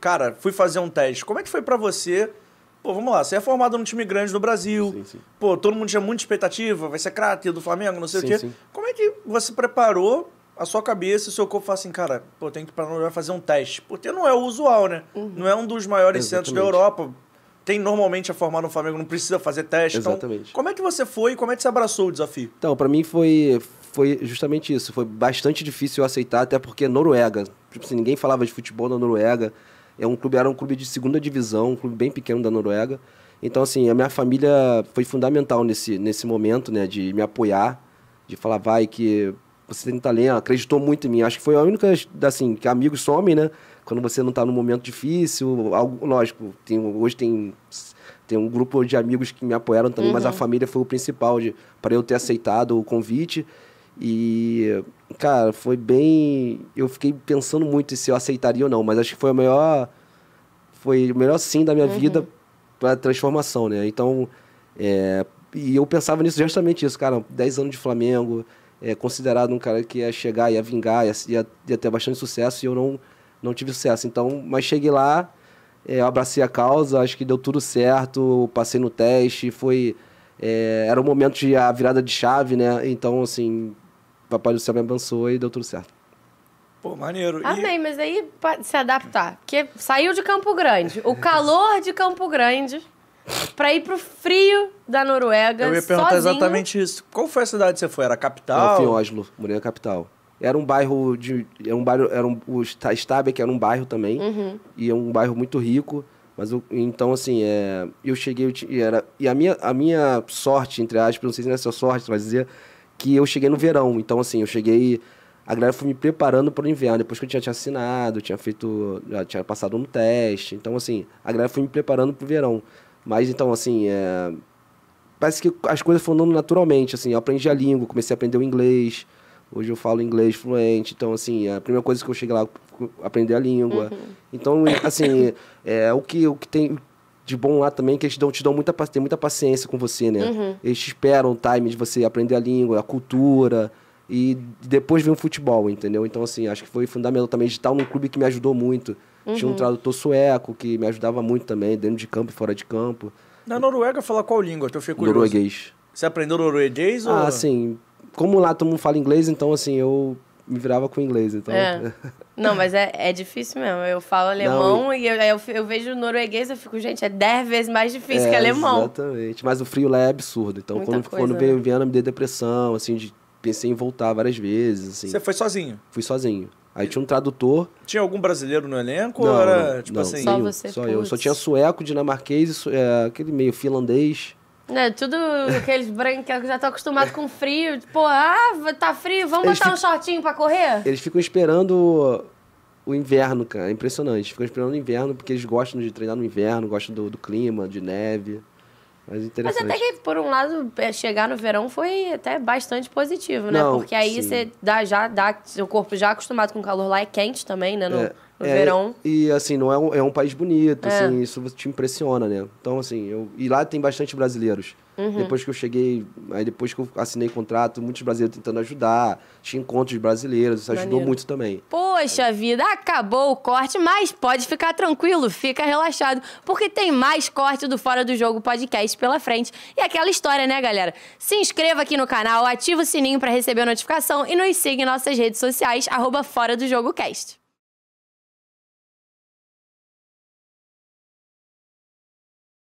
Cara, fui fazer um teste. Como é que foi para você? Pô, vamos lá, você é formado num time grande no Brasil. Sim, sim. Pô, todo mundo tinha muita expectativa, vai ser cráter do Flamengo, não sei sim, o quê. Sim. Como é que você preparou a sua cabeça e o seu corpo fala assim, cara, pô, tem que ir pra Noruega fazer um teste. Porque não é o usual, né? Uhum. Não é um dos maiores Exatamente. centros da Europa. Tem normalmente a formar no Flamengo, não precisa fazer teste. Então, Exatamente. Então, como é que você foi e como é que você abraçou o desafio? Então, para mim foi, foi justamente isso. Foi bastante difícil eu aceitar, até porque Noruega. Tipo assim, ninguém falava de futebol na Noruega. É um clube, era um clube de segunda divisão, um clube bem pequeno da Noruega. Então, assim, a minha família foi fundamental nesse, nesse momento, né? De me apoiar, de falar, vai, que você tem talento, acreditou muito em mim. Acho que foi a única, assim, que amigos somem, né? Quando você não está num momento difícil, algo, lógico, tem, hoje tem, tem um grupo de amigos que me apoiaram também, uhum. mas a uhum. família foi o principal para eu ter aceitado o convite. E cara, foi bem. Eu fiquei pensando muito se eu aceitaria ou não, mas acho que foi a melhor. Foi o melhor sim da minha uhum. vida para transformação, né? Então, é... e eu pensava nisso justamente isso, cara, 10 anos de Flamengo, é, considerado um cara que ia chegar, ia vingar, ia, ia, ia ter bastante sucesso, e eu não, não tive sucesso. Então, mas cheguei lá, é, abracei a causa, acho que deu tudo certo, passei no teste, foi... É, era o momento de a virada de chave, né? Então, assim, Papai do Céu me abençoou e deu tudo certo. Pô, maneiro. Amém, e... mas aí se adaptar. Porque saiu de Campo Grande, o calor de Campo Grande, pra ir pro frio da Noruega. Eu ia perguntar sozinho. exatamente isso. Qual foi a cidade que você foi? Era a capital? Eu fui em Oslo, morei na capital. Era um bairro de. Era um bairro. Era um, o Stabek era um bairro também. Uhum. E é um bairro muito rico. Mas eu, então, assim, é, eu cheguei. Eu, e, era, e a, minha, a minha sorte, entre aspas, não sei se não é a sua sorte, mas dizer é que eu cheguei no verão. Então, assim, eu cheguei. A galera foi me preparando para o inverno. Depois que eu já tinha assinado, tinha feito. Já tinha passado no teste. Então, assim, a galera foi me preparando para o verão. Mas, então, assim. É, parece que as coisas foram andando naturalmente. Assim, eu aprendi a língua, comecei a aprender o inglês. Hoje eu falo inglês fluente, então, assim, é a primeira coisa que eu cheguei lá, aprender a língua. Uhum. Então, assim, é, o, que, o que tem de bom lá também, que eles dão, te dão muita, tem muita paciência com você, né? Uhum. Eles esperam o time de você aprender a língua, a cultura, e depois vem o futebol, entendeu? Então, assim, acho que foi fundamental também de estar num clube que me ajudou muito. Uhum. Tinha um uhum. tradutor sueco que me ajudava muito também, dentro de campo e fora de campo. Na Noruega, fala qual língua? Eu fiquei Norueguês. Você aprendeu norueguês? Ou... Ah, sim. Como lá todo mundo fala inglês, então, assim, eu me virava com inglês, então. É. Não, mas é, é difícil mesmo. Eu falo alemão Não, e, e eu, eu, eu, vejo norueguês, eu fico, gente, é dez vezes mais difícil é, que alemão. Exatamente. Mas o frio lá é absurdo. Então, Muita quando, quando veio né? Viena, me deu depressão, assim, de, pensei em voltar várias vezes. Assim. Você foi sozinho? Fui sozinho. Aí tinha um tradutor. Tinha algum brasileiro no elenco? Não, ou era, não, tipo não, assim, só você. Só eu. Só tinha sueco, dinamarquês, é, aquele meio finlandês. É, tudo aqueles branquelos que já estão acostumados com frio. Pô, ah, tá frio, vamos eles botar um shortinho pra correr? Eles ficam esperando o inverno, cara. É impressionante. ficam esperando o inverno porque eles gostam de treinar no inverno, gostam do, do clima, de neve. Mas, Mas até que, por um lado, é, chegar no verão foi até bastante positivo, né? Não, porque aí sim. você dá, já dá. Seu corpo já acostumado com o calor lá é quente também, né? É no é, verão. E assim, não é um, é um país bonito, é. assim, isso te impressiona, né? Então, assim, eu. E lá tem bastante brasileiros. Uhum. Depois que eu cheguei, aí depois que eu assinei contrato, muitos brasileiros tentando ajudar, tinha encontros brasileiros, isso Maneiro. ajudou muito também. Poxa vida, acabou o corte, mas pode ficar tranquilo, fica relaxado, porque tem mais corte do Fora do Jogo podcast pela frente. E aquela história, né, galera? Se inscreva aqui no canal, ativa o sininho para receber a notificação e nos siga em nossas redes sociais, arroba Fora do Jogo Cast.